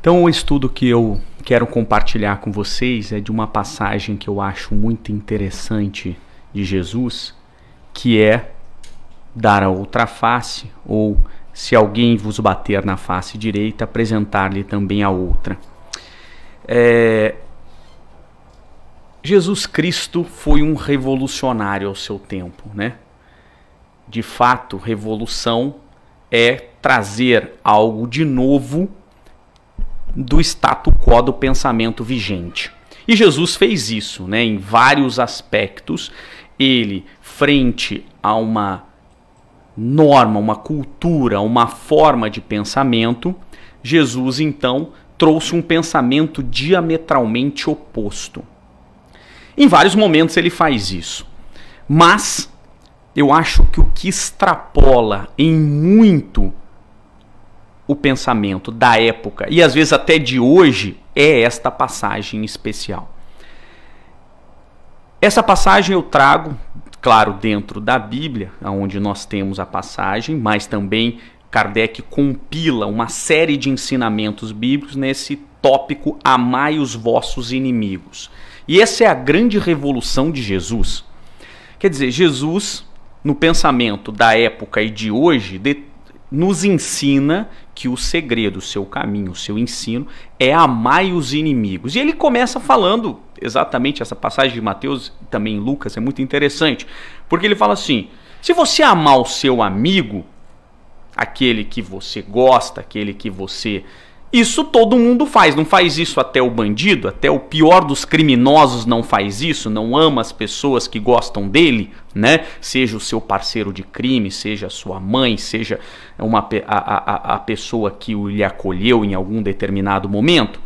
Então, o estudo que eu quero compartilhar com vocês é de uma passagem que eu acho muito interessante de Jesus, que é dar a outra face, ou se alguém vos bater na face direita, apresentar-lhe também a outra. É, Jesus Cristo foi um revolucionário ao seu tempo, né? De fato, revolução é trazer algo de novo do status quo do pensamento vigente. E Jesus fez isso, né, em vários aspectos. Ele, frente a uma norma, uma cultura, uma forma de pensamento, Jesus então trouxe um pensamento diametralmente oposto. Em vários momentos ele faz isso. Mas eu acho que o que extrapola em muito o pensamento da época e às vezes até de hoje é esta passagem especial. Essa passagem eu trago, claro, dentro da Bíblia, onde nós temos a passagem, mas também Kardec compila uma série de ensinamentos bíblicos nesse tópico Amai os vossos inimigos. E essa é a grande revolução de Jesus. Quer dizer, Jesus, no pensamento da época e de hoje, de, nos ensina que o segredo, o seu caminho, o seu ensino é amar os inimigos. E ele começa falando exatamente essa passagem de Mateus e também Lucas, é muito interessante, porque ele fala assim: se você amar o seu amigo, aquele que você gosta, aquele que você isso todo mundo faz, não faz isso até o bandido, até o pior dos criminosos não faz isso, não ama as pessoas que gostam dele, né? Seja o seu parceiro de crime, seja a sua mãe, seja uma, a, a, a pessoa que o lhe acolheu em algum determinado momento.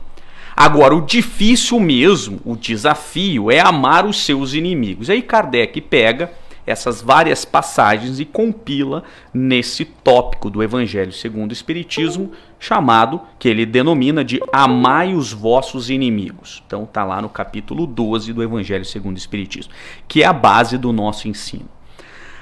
Agora, o difícil mesmo, o desafio é amar os seus inimigos. Aí Kardec pega essas várias passagens e compila nesse tópico do Evangelho segundo o Espiritismo, chamado, que ele denomina de Amai os vossos inimigos. Então está lá no capítulo 12 do Evangelho segundo o Espiritismo, que é a base do nosso ensino.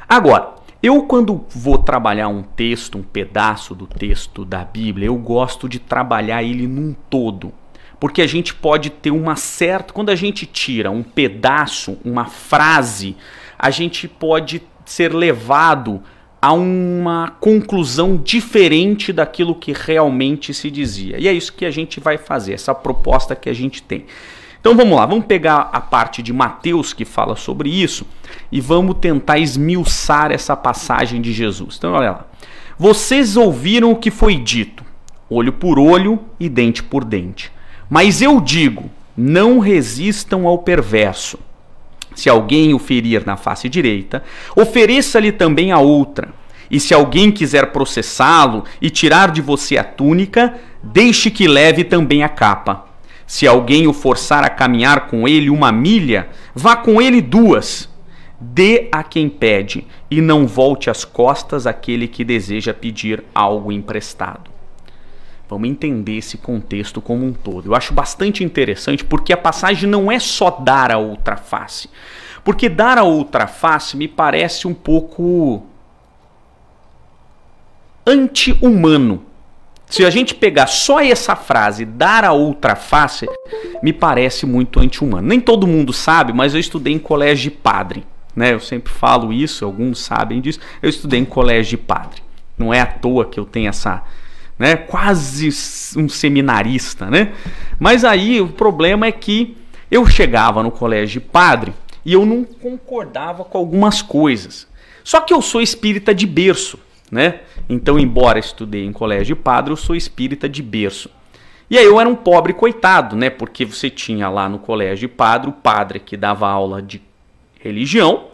Agora, eu, quando vou trabalhar um texto, um pedaço do texto da Bíblia, eu gosto de trabalhar ele num todo. Porque a gente pode ter uma certa. Quando a gente tira um pedaço, uma frase a gente pode ser levado a uma conclusão diferente daquilo que realmente se dizia. E é isso que a gente vai fazer, essa proposta que a gente tem. Então vamos lá, vamos pegar a parte de Mateus que fala sobre isso e vamos tentar esmiuçar essa passagem de Jesus. Então olha lá. Vocês ouviram o que foi dito, olho por olho e dente por dente. Mas eu digo, não resistam ao perverso. Se alguém o ferir na face direita, ofereça-lhe também a outra. E se alguém quiser processá-lo e tirar de você a túnica, deixe que leve também a capa. Se alguém o forçar a caminhar com ele uma milha, vá com ele duas. Dê a quem pede e não volte as costas àquele que deseja pedir algo emprestado. Vamos entender esse contexto como um todo. Eu acho bastante interessante porque a passagem não é só dar a outra face. Porque dar a outra face me parece um pouco anti-humano. Se a gente pegar só essa frase, dar a outra face, me parece muito anti-humano. Nem todo mundo sabe, mas eu estudei em colégio de padre. Né? Eu sempre falo isso, alguns sabem disso. Eu estudei em colégio de padre. Não é à toa que eu tenho essa né? Quase um seminarista, né? Mas aí o problema é que eu chegava no colégio de padre e eu não concordava com algumas coisas. Só que eu sou espírita de berço, né? Então, embora estudei em colégio de padre, eu sou espírita de berço. E aí eu era um pobre coitado, né? Porque você tinha lá no colégio de padre o padre que dava aula de religião.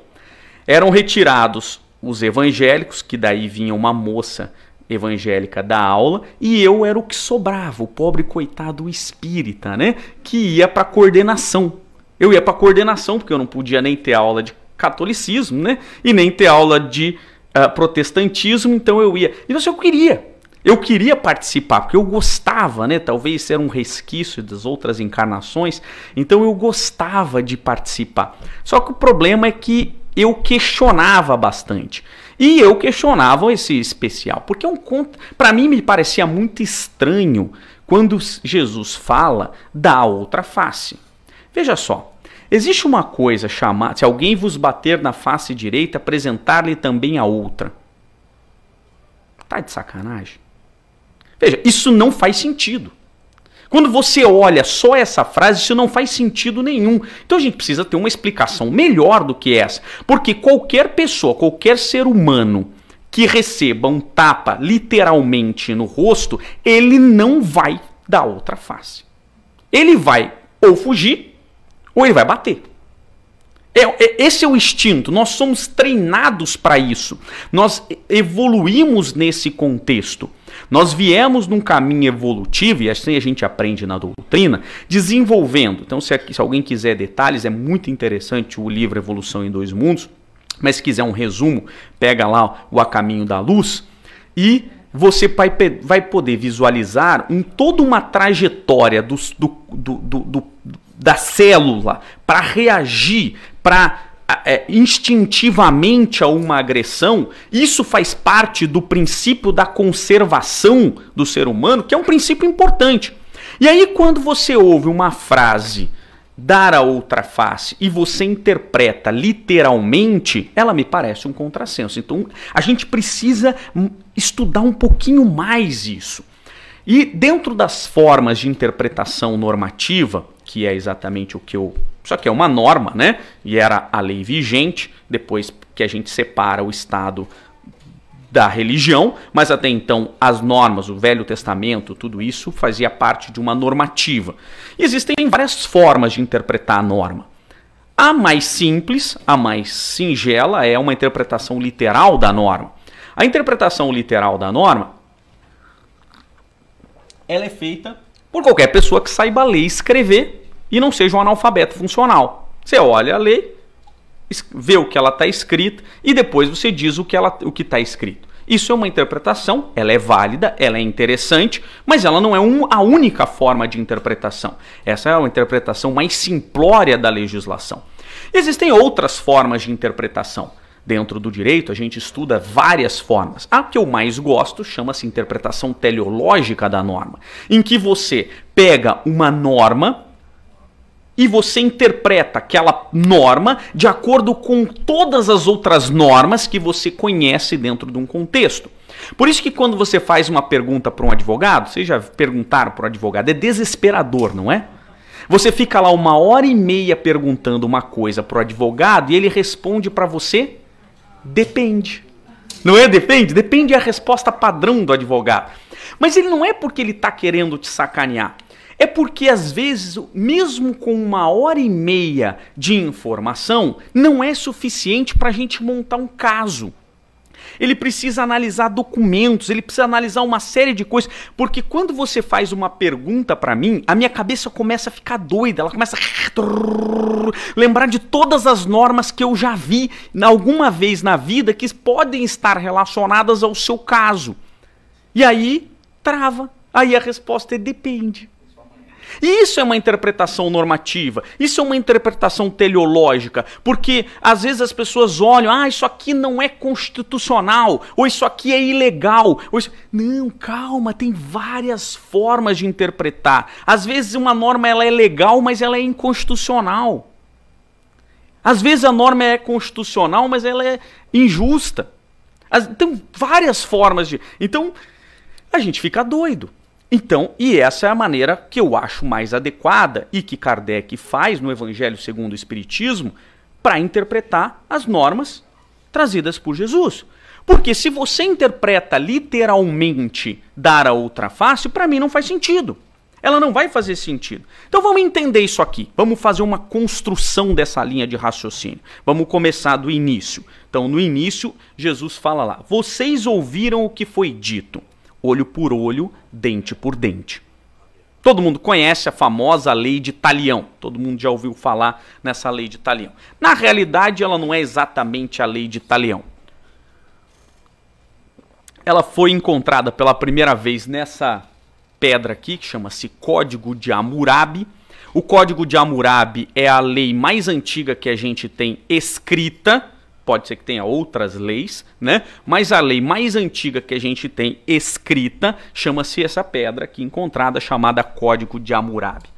Eram retirados os evangélicos, que daí vinha uma moça evangélica da aula e eu era o que sobrava, o pobre coitado espírita, né? Que ia para coordenação. Eu ia para coordenação porque eu não podia nem ter aula de catolicismo, né? E nem ter aula de uh, protestantismo, então eu ia. E você eu queria. Eu queria participar porque eu gostava, né? Talvez era um resquício das outras encarnações, então eu gostava de participar. Só que o problema é que eu questionava bastante. E eu questionava esse especial, porque é um conto, para mim me parecia muito estranho quando Jesus fala da outra face. Veja só, existe uma coisa chamada, se alguém vos bater na face direita, apresentar-lhe também a outra. Tá de sacanagem. Veja, isso não faz sentido. Quando você olha só essa frase, isso não faz sentido nenhum. Então a gente precisa ter uma explicação melhor do que essa. Porque qualquer pessoa, qualquer ser humano que receba um tapa literalmente no rosto, ele não vai dar outra face. Ele vai ou fugir ou ele vai bater. É, é, esse é o instinto, nós somos treinados para isso, nós evoluímos nesse contexto. Nós viemos num caminho evolutivo, e assim a gente aprende na doutrina, desenvolvendo. Então, se, se alguém quiser detalhes, é muito interessante o livro Evolução em Dois Mundos. Mas se quiser um resumo, pega lá o A Caminho da Luz e você vai, vai poder visualizar um, toda uma trajetória do, do, do, do da célula para reagir, para é, instintivamente a uma agressão, isso faz parte do princípio da conservação do ser humano, que é um princípio importante. E aí, quando você ouve uma frase dar a outra face e você interpreta literalmente, ela me parece um contrassenso. Então, a gente precisa estudar um pouquinho mais isso. E dentro das formas de interpretação normativa, que é exatamente o que eu isso aqui é uma norma, né? E era a lei vigente, depois que a gente separa o Estado da religião, mas até então as normas, o Velho Testamento, tudo isso fazia parte de uma normativa. E existem várias formas de interpretar a norma. A mais simples, a mais singela, é uma interpretação literal da norma. A interpretação literal da norma ela é feita por qualquer pessoa que saiba ler e escrever e não seja um analfabeto funcional. Você olha a lei, vê o que ela está escrita e depois você diz o que está escrito. Isso é uma interpretação, ela é válida, ela é interessante, mas ela não é um, a única forma de interpretação. Essa é uma interpretação mais simplória da legislação. Existem outras formas de interpretação. Dentro do direito, a gente estuda várias formas. A que eu mais gosto chama-se interpretação teleológica da norma, em que você pega uma norma e você interpreta aquela norma de acordo com todas as outras normas que você conhece dentro de um contexto. Por isso que quando você faz uma pergunta para um advogado, vocês já perguntaram para um advogado, é desesperador, não é? Você fica lá uma hora e meia perguntando uma coisa para o advogado e ele responde para você, depende. Não é depende? Depende é a resposta padrão do advogado. Mas ele não é porque ele está querendo te sacanear. É porque às vezes, mesmo com uma hora e meia de informação, não é suficiente para a gente montar um caso. Ele precisa analisar documentos, ele precisa analisar uma série de coisas, porque quando você faz uma pergunta para mim, a minha cabeça começa a ficar doida, ela começa a lembrar de todas as normas que eu já vi alguma vez na vida que podem estar relacionadas ao seu caso. E aí trava. Aí a resposta é depende isso é uma interpretação normativa, isso é uma interpretação teleológica, porque às vezes as pessoas olham, ah, isso aqui não é constitucional, ou isso aqui é ilegal. Ou isso... Não, calma, tem várias formas de interpretar. Às vezes uma norma ela é legal, mas ela é inconstitucional. Às vezes a norma é constitucional, mas ela é injusta. As... Tem várias formas de. Então, a gente fica doido. Então, e essa é a maneira que eu acho mais adequada e que Kardec faz no Evangelho segundo o Espiritismo para interpretar as normas trazidas por Jesus. Porque se você interpreta literalmente dar a outra face, para mim não faz sentido. Ela não vai fazer sentido. Então vamos entender isso aqui. Vamos fazer uma construção dessa linha de raciocínio. Vamos começar do início. Então, no início, Jesus fala lá: Vocês ouviram o que foi dito olho por olho, dente por dente. Todo mundo conhece a famosa lei de talião. Todo mundo já ouviu falar nessa lei de talião. Na realidade, ela não é exatamente a lei de talião. Ela foi encontrada pela primeira vez nessa pedra aqui, que chama-se Código de Hammurabi. O Código de Hammurabi é a lei mais antiga que a gente tem escrita pode ser que tenha outras leis, né? Mas a lei mais antiga que a gente tem escrita chama-se essa pedra aqui encontrada, chamada Código de Hammurabi.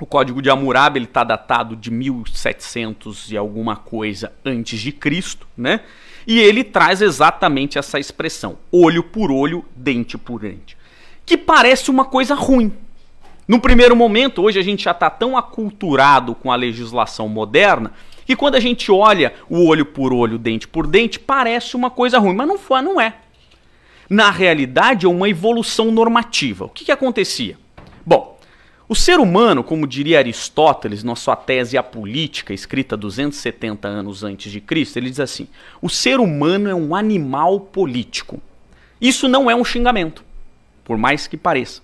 O Código de Hammurabi está datado de 1700 e alguma coisa antes de Cristo, né? E ele traz exatamente essa expressão: olho por olho, dente por dente, que parece uma coisa ruim. No primeiro momento, hoje a gente já está tão aculturado com a legislação moderna e quando a gente olha o olho por olho, dente por dente, parece uma coisa ruim, mas não foi, não é. Na realidade, é uma evolução normativa. O que, que acontecia? Bom, o ser humano, como diria Aristóteles na sua tese A Política, escrita 270 anos antes de Cristo, ele diz assim: o ser humano é um animal político. Isso não é um xingamento, por mais que pareça.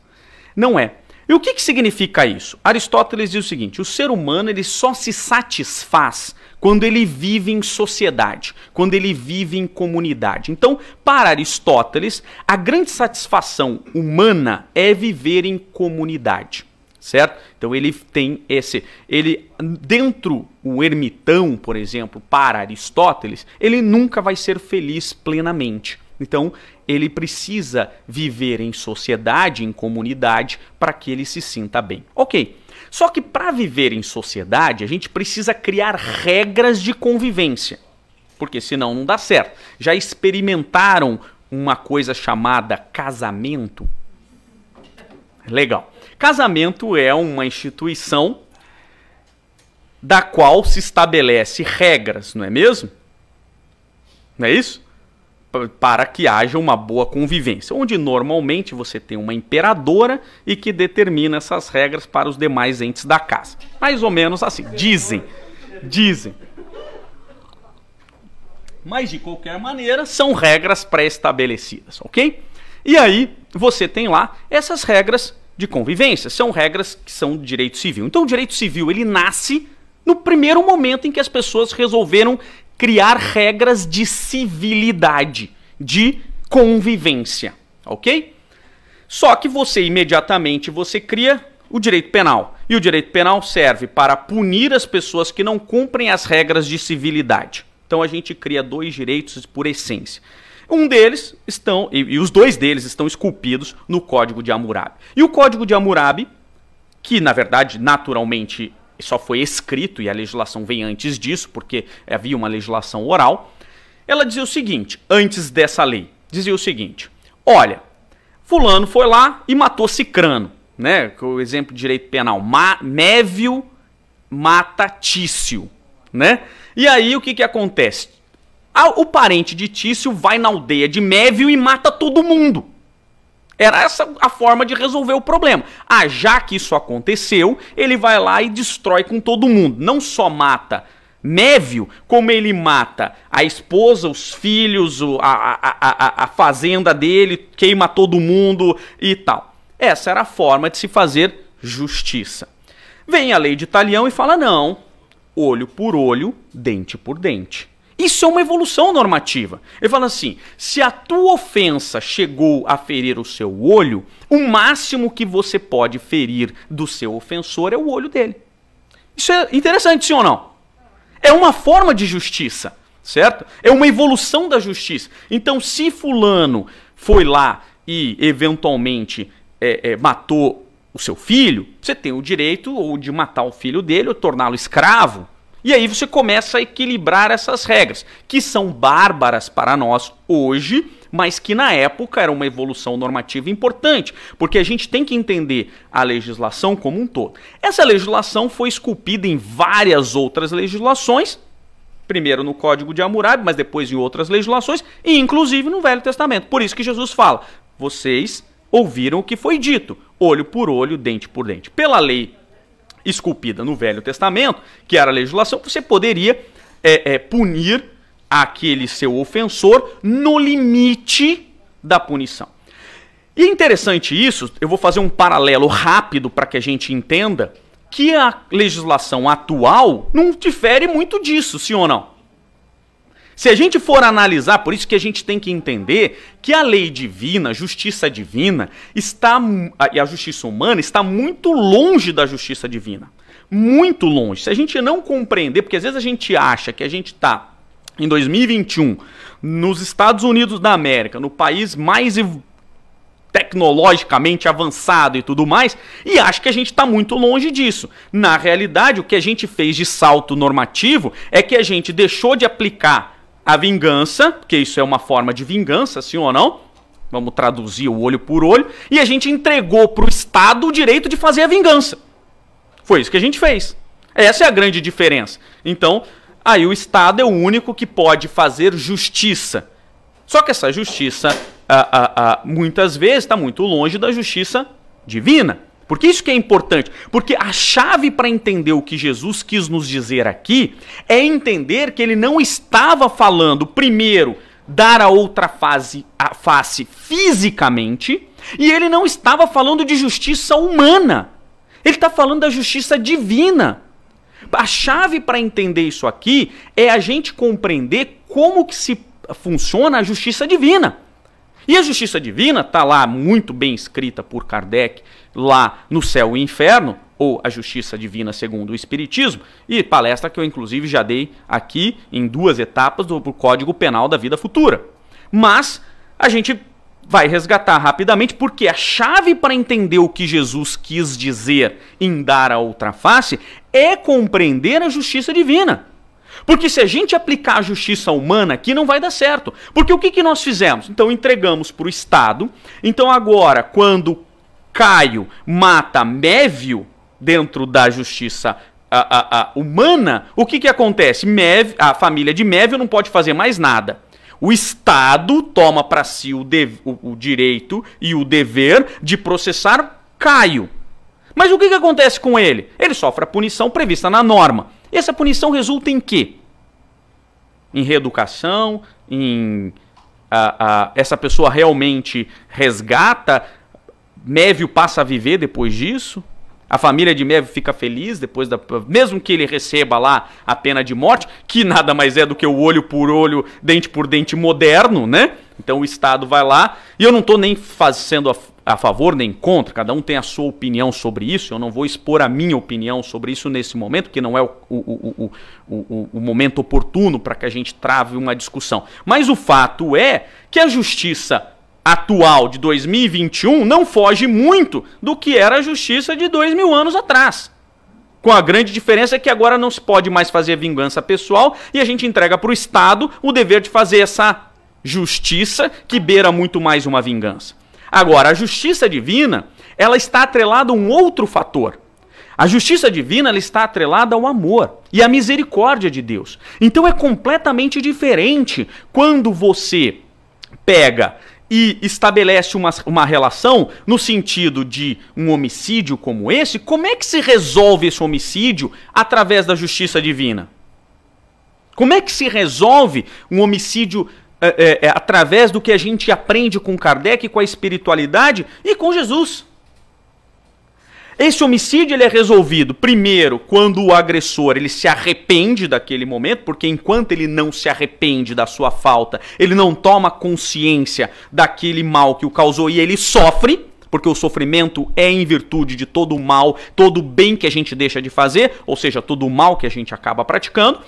Não é. E o que, que significa isso? Aristóteles diz o seguinte: o ser humano ele só se satisfaz quando ele vive em sociedade, quando ele vive em comunidade. Então, para Aristóteles, a grande satisfação humana é viver em comunidade, certo? Então ele tem esse, ele dentro o ermitão, por exemplo, para Aristóteles, ele nunca vai ser feliz plenamente. Então, ele precisa viver em sociedade, em comunidade, para que ele se sinta bem. Ok. Só que para viver em sociedade, a gente precisa criar regras de convivência. Porque senão não dá certo. Já experimentaram uma coisa chamada casamento? Legal. Casamento é uma instituição da qual se estabelece regras, não é mesmo? Não é isso? para que haja uma boa convivência, onde normalmente você tem uma imperadora e que determina essas regras para os demais entes da casa. Mais ou menos assim, dizem. Dizem. Mas de qualquer maneira, são regras pré-estabelecidas, ok? E aí, você tem lá essas regras de convivência, são regras que são do direito civil. Então, o direito civil, ele nasce no primeiro momento em que as pessoas resolveram criar regras de civilidade, de convivência, ok? Só que você imediatamente você cria o direito penal. E o direito penal serve para punir as pessoas que não cumprem as regras de civilidade. Então a gente cria dois direitos por essência. Um deles estão e, e os dois deles estão esculpidos no Código de Hammurabi. E o Código de Hammurabi, que na verdade naturalmente só foi escrito e a legislação vem antes disso, porque havia uma legislação oral. Ela dizia o seguinte, antes dessa lei, dizia o seguinte: "Olha, fulano foi lá e matou Cicrano, né? É o exemplo de direito penal, Ma Mévio mata Tício, né? E aí o que que acontece? O parente de Tício vai na aldeia de Mévio e mata todo mundo. Era essa a forma de resolver o problema. Ah, já que isso aconteceu, ele vai lá e destrói com todo mundo. Não só mata Névio, como ele mata a esposa, os filhos, a, a, a, a, fazenda dele, queima todo mundo e tal. Essa era a forma de se fazer justiça. Vem a lei de Italião e fala: não, olho por olho, dente por dente. Isso é uma evolução normativa. Ele fala assim: se a tua ofensa chegou a ferir o seu olho, o máximo que você pode ferir do seu ofensor é o olho dele. Isso é interessante, sim ou não? É uma forma de justiça, certo? É uma evolução da justiça. Então, se Fulano foi lá e eventualmente é, é, matou o seu filho, você tem o direito ou de matar o filho dele ou torná-lo escravo e aí você começa a equilibrar essas regras, que são bárbaras para nós hoje, mas que na época era uma evolução normativa importante, porque a gente tem que entender a legislação como um todo. Essa legislação foi esculpida em várias outras legislações, primeiro no Código de Hammurabi, mas depois em outras legislações, e inclusive no Velho Testamento. Por isso que Jesus fala: vocês ouviram o que foi dito, olho por olho, dente por dente. Pela lei esculpida no Velho Testamento, que era a legislação, você poderia é, é, punir aquele seu ofensor no limite da punição. E é interessante isso, eu vou fazer um paralelo rápido para que a gente entenda que a legislação atual não difere muito disso, sim ou não? Se a gente for analisar, por isso que a gente tem que entender que a lei divina, a justiça divina, está e a justiça humana está muito longe da justiça divina. Muito longe. Se a gente não compreender, porque às vezes a gente acha que a gente está em 2021 nos Estados Unidos da América, no país mais tecnologicamente avançado e tudo mais, e acho que a gente está muito longe disso. Na realidade, o que a gente fez de salto normativo é que a gente deixou de aplicar a vingança, porque isso é uma forma de vingança, sim ou não? Vamos traduzir o olho por olho. E a gente entregou para o Estado o direito de fazer a vingança. Foi isso que a gente fez. Essa é a grande diferença. Então, aí o Estado é o único que pode fazer justiça. Só que essa justiça, ah, ah, ah, muitas vezes, está muito longe da justiça divina. Porque isso que é importante. Porque a chave para entender o que Jesus quis nos dizer aqui é entender que ele não estava falando, primeiro, dar a outra fase, a face fisicamente, e ele não estava falando de justiça humana. Ele está falando da justiça divina. A chave para entender isso aqui é a gente compreender como que se funciona a justiça divina. E a justiça divina está lá muito bem escrita por Kardec, lá no céu e inferno, ou a justiça divina segundo o Espiritismo, e palestra que eu inclusive já dei aqui em duas etapas do Código Penal da Vida Futura. Mas a gente vai resgatar rapidamente, porque a chave para entender o que Jesus quis dizer em dar a outra face é compreender a justiça divina. Porque se a gente aplicar a justiça humana aqui, não vai dar certo. Porque o que, que nós fizemos? Então entregamos para o Estado. Então agora, quando Caio mata Mévio dentro da justiça a, a, a, humana, o que, que acontece? Mévio, a família de Mévio não pode fazer mais nada. O Estado toma para si o, de, o, o direito e o dever de processar Caio. Mas o que, que acontece com ele? Ele sofre a punição prevista na norma. Essa punição resulta em quê? Em reeducação, em a, a, essa pessoa realmente resgata, Mévio passa a viver depois disso? A família de Mévio fica feliz depois da. Mesmo que ele receba lá a pena de morte, que nada mais é do que o olho por olho, dente por dente moderno, né? Então o Estado vai lá. E eu não estou nem fazendo a, a favor nem contra, cada um tem a sua opinião sobre isso, eu não vou expor a minha opinião sobre isso nesse momento, que não é o, o, o, o, momento oportuno para que a gente trave uma discussão. Mas o fato é que a justiça atual de 2021 não foge muito do que era a justiça de dois mil anos atrás. Com a grande diferença é que agora não se pode mais fazer vingança pessoal e a gente entrega para o Estado o dever de fazer essa justiça que beira muito mais uma vingança. Agora, a justiça divina, ela está atrelada a um outro fator. A justiça divina ela está atrelada ao amor e à misericórdia de Deus. Então é completamente diferente quando você pega e estabelece uma, uma relação no sentido de um homicídio como esse, como é que se resolve esse homicídio através da justiça divina? Como é que se resolve um homicídio é, é, é, através do que a gente aprende com Kardec, com a espiritualidade e com Jesus. Esse homicídio ele é resolvido primeiro quando o agressor ele se arrepende daquele momento, porque enquanto ele não se arrepende da sua falta, ele não toma consciência daquele mal que o causou e ele sofre, porque o sofrimento é em virtude de todo o mal, todo o bem que a gente deixa de fazer, ou seja, todo o mal que a gente acaba praticando.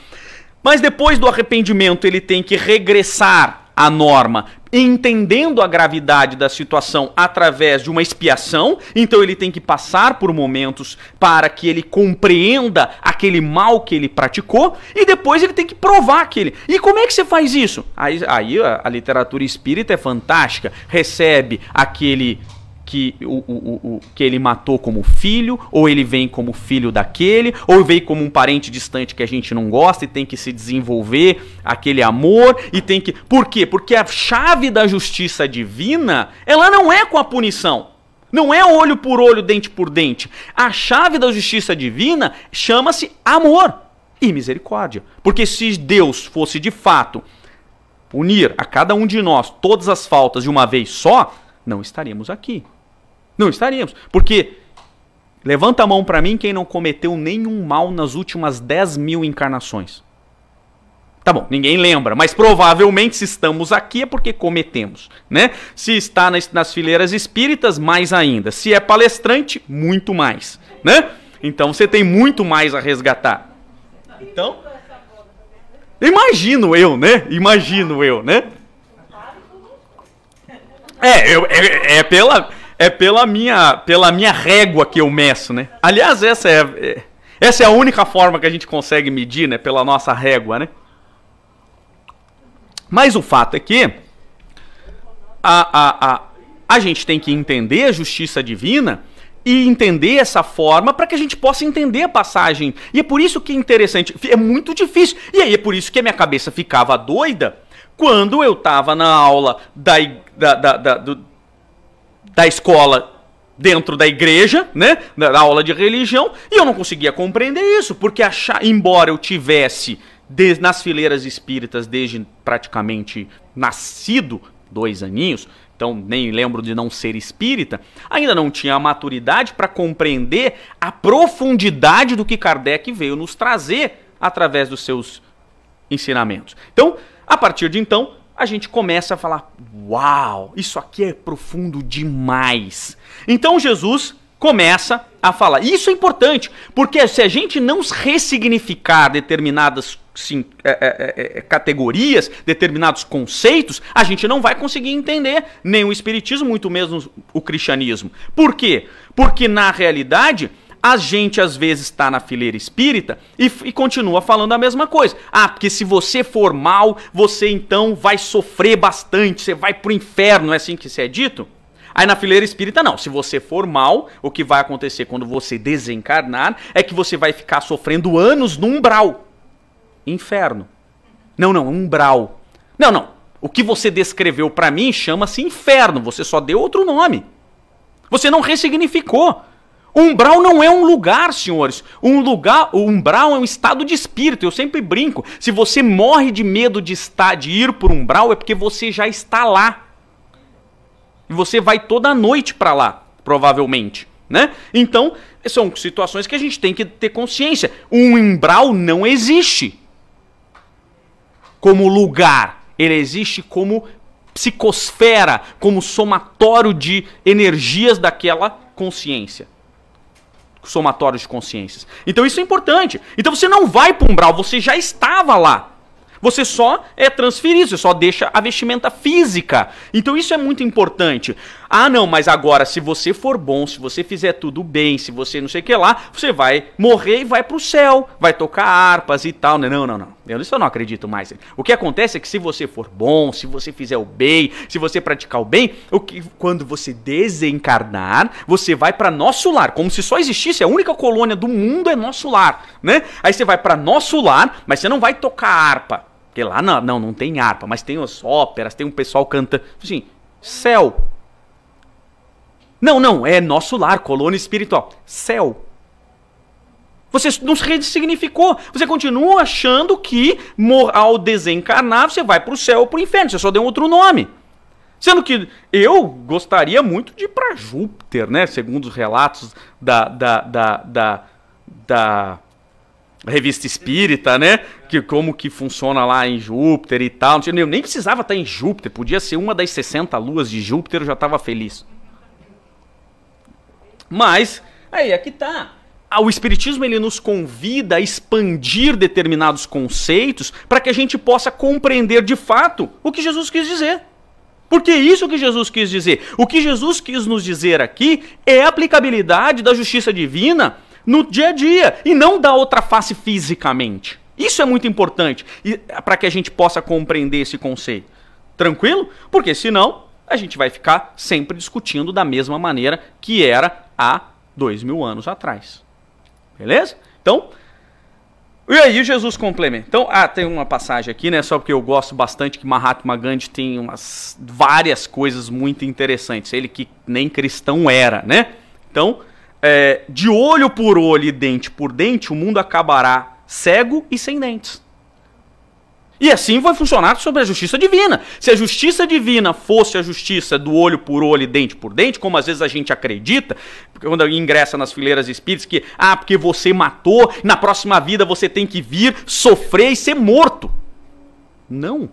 Mas depois do arrependimento, ele tem que regressar à norma, entendendo a gravidade da situação através de uma expiação, então ele tem que passar por momentos para que ele compreenda aquele mal que ele praticou e depois ele tem que provar aquele. E como é que você faz isso? Aí, aí a, a literatura espírita é fantástica, recebe aquele que, o, o, o, que ele matou como filho, ou ele vem como filho daquele, ou vem como um parente distante que a gente não gosta e tem que se desenvolver aquele amor e tem que. Por quê? Porque a chave da justiça divina, ela não é com a punição. Não é olho por olho, dente por dente. A chave da justiça divina chama-se amor e misericórdia. Porque se Deus fosse de fato punir a cada um de nós todas as faltas de uma vez só, não estaríamos aqui. Não estaríamos. Porque levanta a mão para mim quem não cometeu nenhum mal nas últimas 10 mil encarnações. Tá bom, ninguém lembra, mas provavelmente se estamos aqui é porque cometemos, né? Se está nas, nas fileiras espíritas, mais ainda. Se é palestrante, muito mais, né? Então você tem muito mais a resgatar. Então, imagino eu, né? Imagino eu, né? É, eu, é, é pela é pela minha, pela minha régua que eu meço, né? Aliás, essa é, é, essa é a única forma que a gente consegue medir, né? Pela nossa régua, né? Mas o fato é que a, a, a, a gente tem que entender a justiça divina e entender essa forma para que a gente possa entender a passagem. E é por isso que é interessante, é muito difícil. E aí é por isso que a minha cabeça ficava doida quando eu estava na aula da, da, da, da do, da escola dentro da igreja, né, da aula de religião, e eu não conseguia compreender isso, porque achar, embora eu tivesse nas fileiras espíritas desde praticamente nascido, dois aninhos, então nem lembro de não ser espírita, ainda não tinha a maturidade para compreender a profundidade do que Kardec veio nos trazer através dos seus ensinamentos. Então, a partir de então, a gente começa a falar: Uau, isso aqui é profundo demais. Então Jesus começa a falar. Isso é importante, porque se a gente não ressignificar determinadas sim, é é, é, é, é, categorias, determinados conceitos, a gente não vai conseguir entender nem o Espiritismo, muito menos o cristianismo. Por quê? Porque na realidade a gente às vezes está na fileira espírita e, e, continua falando a mesma coisa. Ah, porque se você for mal, você então vai sofrer bastante, você vai pro inferno, é assim que se é dito? Aí na fileira espírita, não. Se você for mal, o que vai acontecer quando você desencarnar é que você vai ficar sofrendo anos no umbral. Inferno. Não, não, umbral. Não, não. O que você descreveu para mim chama-se inferno. Você só deu outro nome. Você não ressignificou umbral não é um lugar, senhores. Um lugar, o umbral é um estado de espírito. Eu sempre brinco. Se você morre de medo de estar, de ir por umbral, é porque você já está lá. E você vai toda noite para lá, provavelmente, né? Então, são situações que a gente tem que ter consciência. Um umbral não existe como lugar. Ele existe como psicosfera, como somatório de energias daquela consciência somatórios de consciências. Então isso é importante. Então você não vai para o umbral, você já estava lá. Você só é transferido, você só deixa a vestimenta física. Então isso é muito importante. Ah, não, mas agora, se você for bom, se você fizer tudo bem, se você não sei o que lá, você vai morrer e vai pro céu, vai tocar harpas e tal. Né? Não, não, não. Eu, isso eu não acredito mais. O que acontece é que se você for bom, se você fizer o bem, se você praticar o bem, o que, quando você desencarnar, você vai para nosso lar, como se só existisse a única colônia do mundo é nosso lar, né? Aí você vai para nosso lar, mas você não vai tocar harpa. Porque lá não, não, não tem harpa, mas tem as óperas, tem um pessoal cantando. Assim, céu, não, não, é nosso lar, colônia espiritual. Céu. Você não se Você continua achando que ao desencarnar você vai para o céu ou para o inferno. Você só deu um outro nome. Sendo que eu gostaria muito de ir para Júpiter, né? Segundo os relatos da, da, da, da, da revista espírita, né? Que como que funciona lá em Júpiter e tal. Eu nem precisava estar em Júpiter. Podia ser uma das 60 luas de Júpiter, eu já estava feliz. Mas, aí, aqui é tá. Ah, o Espiritismo ele nos convida a expandir determinados conceitos para que a gente possa compreender de fato o que Jesus quis dizer. Porque é isso que Jesus quis dizer. O que Jesus quis nos dizer aqui é a aplicabilidade da justiça divina no dia a dia e não da outra face fisicamente. Isso é muito importante é, para que a gente possa compreender esse conceito. Tranquilo? Porque senão a gente vai ficar sempre discutindo da mesma maneira que era há dois mil anos atrás. Beleza? Então, e aí Jesus complementa. Então, ah, tem uma passagem aqui, né? Só porque eu gosto bastante que Mahatma Gandhi tem umas várias coisas muito interessantes. Ele que nem cristão era, né? Então, é, de olho por olho e dente por dente, o mundo acabará cego e sem dentes. E assim vai funcionar sobre a justiça divina. Se a justiça divina fosse a justiça do olho por olho e dente por dente, como às vezes a gente acredita, quando ingressa nas fileiras espíritas, que, ah, porque você matou, na próxima vida você tem que vir, sofrer e ser morto. Não.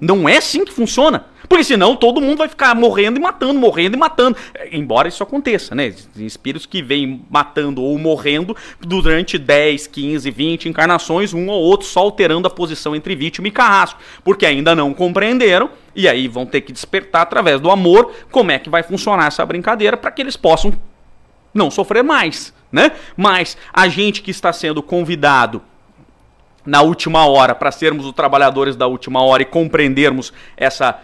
Não é assim que funciona. Porque senão todo mundo vai ficar morrendo e matando, morrendo e matando. É, embora isso aconteça, né? Espíritos que vêm matando ou morrendo durante 10, 15, 20 encarnações, um ou outro, só alterando a posição entre vítima e carrasco. Porque ainda não compreenderam e aí vão ter que despertar através do amor como é que vai funcionar essa brincadeira para que eles possam não sofrer mais, né? Mas a gente que está sendo convidado na última hora para sermos os trabalhadores da última hora e compreendermos essa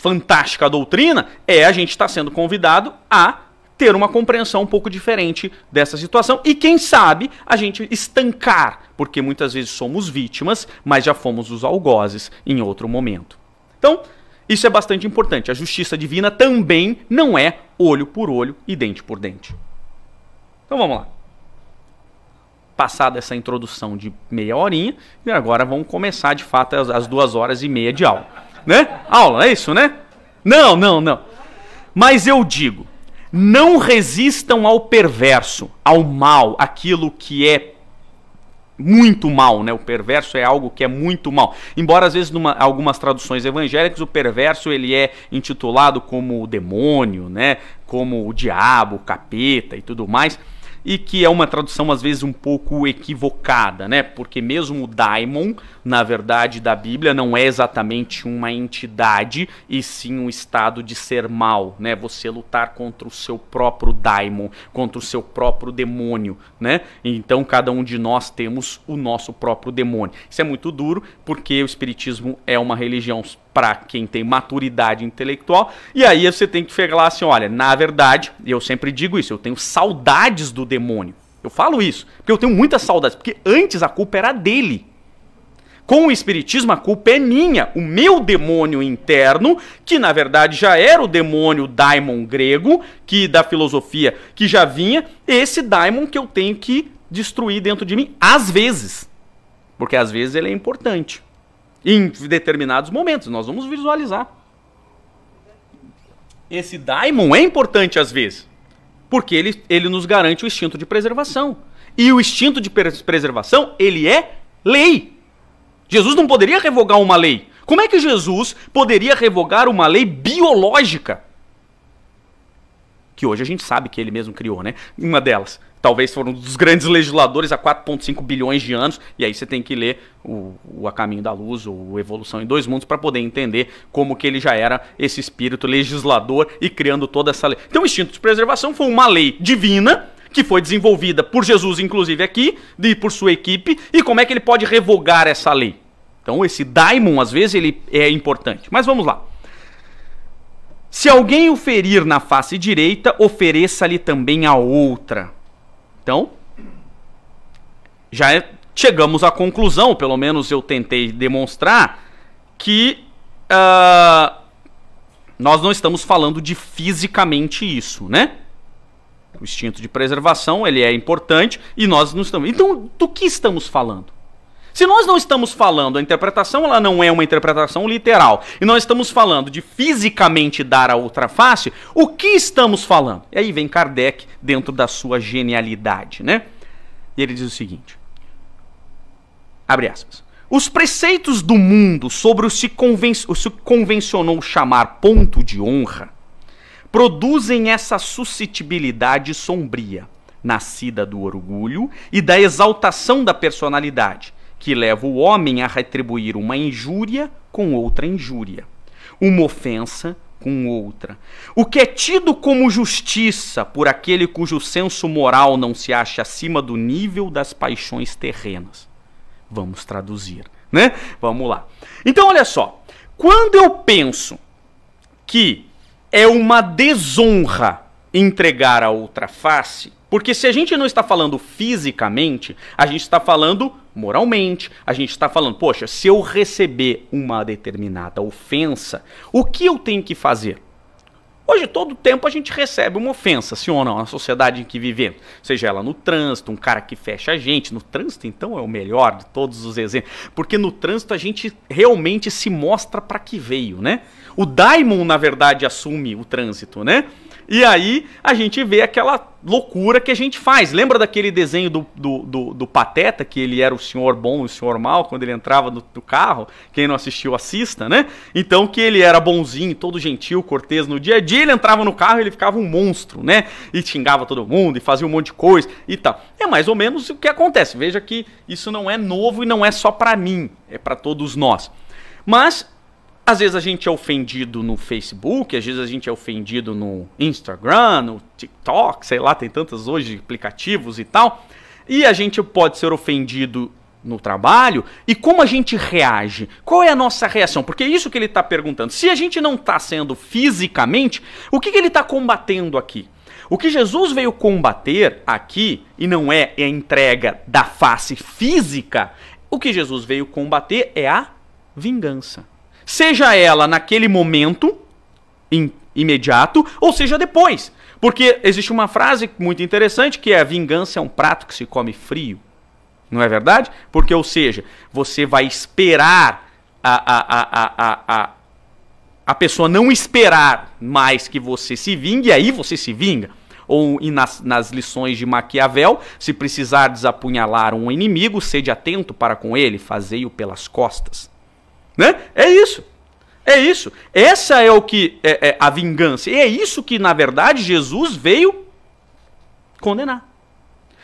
fantástica doutrina, é a gente está sendo convidado a ter uma compreensão um pouco diferente dessa situação e quem sabe a gente estancar, porque muitas vezes somos vítimas, mas já fomos os algozes em outro momento. Então, isso é bastante importante. A justiça divina também não é olho por olho e dente por dente. Então vamos lá. Passada essa introdução de meia horinha, e agora vamos começar de fato as duas horas e meia de aula. Né? Aula, é isso, né? Não, não, não. Mas eu digo, não resistam ao perverso, ao mal, aquilo que é muito mal, né? O perverso é algo que é muito mal. Embora às vezes em algumas traduções evangélicas o perverso ele é intitulado como o demônio, né? Como o diabo, o capeta e tudo mais, e que é uma tradução às vezes um pouco equivocada, né? Porque mesmo o daimon na verdade, da Bíblia não é exatamente uma entidade, e sim um estado de ser mal, né? Você lutar contra o seu próprio daimon, contra o seu próprio demônio, né? Então cada um de nós temos o nosso próprio demônio. Isso é muito duro, porque o espiritismo é uma religião para quem tem maturidade intelectual, e aí você tem que falar assim, olha, na verdade, eu sempre digo isso, eu tenho saudades do demônio. Eu falo isso, porque eu tenho muitas saudades, porque antes a culpa era dele. Com o Espiritismo, a culpa é minha, o meu demônio interno, que na verdade já era o demônio daimon grego, que da filosofia que já vinha, esse daimon que eu tenho que destruir dentro de mim, às vezes. Porque às vezes ele é importante. Em determinados momentos, nós vamos visualizar. Esse daimon é importante às vezes. Porque ele, ele nos garante o instinto de preservação. E o instinto de preservação, ele é lei. Jesus não poderia revogar uma lei. Como é que Jesus poderia revogar uma lei biológica? Que hoje a gente sabe que ele mesmo criou, né? Uma delas. Talvez foram um dos grandes legisladores há 4,5 bilhões de anos. E aí você tem que ler o, o A Caminho da Luz ou Evolução em Dois Mundos para poder entender como que ele já era esse espírito legislador e criando toda essa lei. Então o instinto de preservação foi uma lei divina que foi desenvolvida por Jesus, inclusive aqui, e por sua equipe, e como é que ele pode revogar essa lei. Então, esse daimon, às vezes, ele é importante. Mas vamos lá. Se alguém o ferir na face direita, ofereça-lhe também a outra. Então, já é, chegamos à conclusão, pelo menos eu tentei demonstrar, que uh, nós não estamos falando de fisicamente isso, né? O instinto de preservação, ele é importante e nós não estamos. Então, do que estamos falando? Se nós não estamos falando, a interpretação ela não é uma interpretação literal, e nós estamos falando de fisicamente dar a outra face, o que estamos falando? E aí vem Kardec dentro da sua genialidade, né? E ele diz o seguinte: abre aspas. Os preceitos do mundo sobre o se, conven o se convencionou chamar ponto de honra produzem essa suscetibilidade sombria, nascida do orgulho e da exaltação da personalidade, que leva o homem a retribuir uma injúria com outra injúria, uma ofensa com outra. O que é tido como justiça por aquele cujo senso moral não se acha acima do nível das paixões terrenas. Vamos traduzir, né? Vamos lá. Então, olha só. Quando eu penso que é uma desonra entregar a outra face, porque se a gente não está falando fisicamente, a gente está falando moralmente, a gente está falando, poxa, se eu receber uma determinada ofensa, o que eu tenho que fazer? Hoje, todo tempo, a gente recebe uma ofensa, se ou não, na sociedade em que vivemos. Seja ela no trânsito, um cara que fecha a gente. No trânsito, então, é o melhor de todos os exemplos. Porque no trânsito a gente realmente se mostra para que veio, né? O Daimon, na verdade, assume o trânsito, né? E aí a gente vê aquela loucura que a gente faz. Lembra daquele desenho do, do, do, do Pateta, que ele era o senhor bom e o senhor mal, quando ele entrava no, carro? Quem não assistiu, assista, né? Então, que ele era bonzinho, todo gentil, cortês no dia a dia, ele entrava no carro e ele ficava um monstro, né? E xingava todo mundo e fazia um monte de coisa e tal. É mais ou menos o que acontece. Veja que isso não é novo e não é só para mim, é para todos nós. Mas às vezes a gente é ofendido no Facebook, às vezes a gente é ofendido no Instagram, no TikTok, sei lá, tem tantos hoje aplicativos e tal. E a gente pode ser ofendido no trabalho e como a gente reage? Qual é a nossa reação? Porque é isso que ele está perguntando. Se a gente não está sendo fisicamente, o que, que ele está combatendo aqui? O que Jesus veio combater aqui, e não é a entrega da face física, o que Jesus veio combater é a vingança. Seja ela naquele momento in, imediato, ou seja depois. Porque existe uma frase muito interessante que é: a vingança é um prato que se come frio. Não é verdade? Porque, ou seja, você vai esperar a, a, a, a, a, a pessoa não esperar mais que você se vingue, e aí você se vinga ou nas, nas, lições de Maquiavel, se precisar desapunhalar um inimigo, sede atento para com ele, fazei-o pelas costas. Né? É isso. É isso. Essa é o que é, é, a vingança. E é isso que, na verdade, Jesus veio condenar.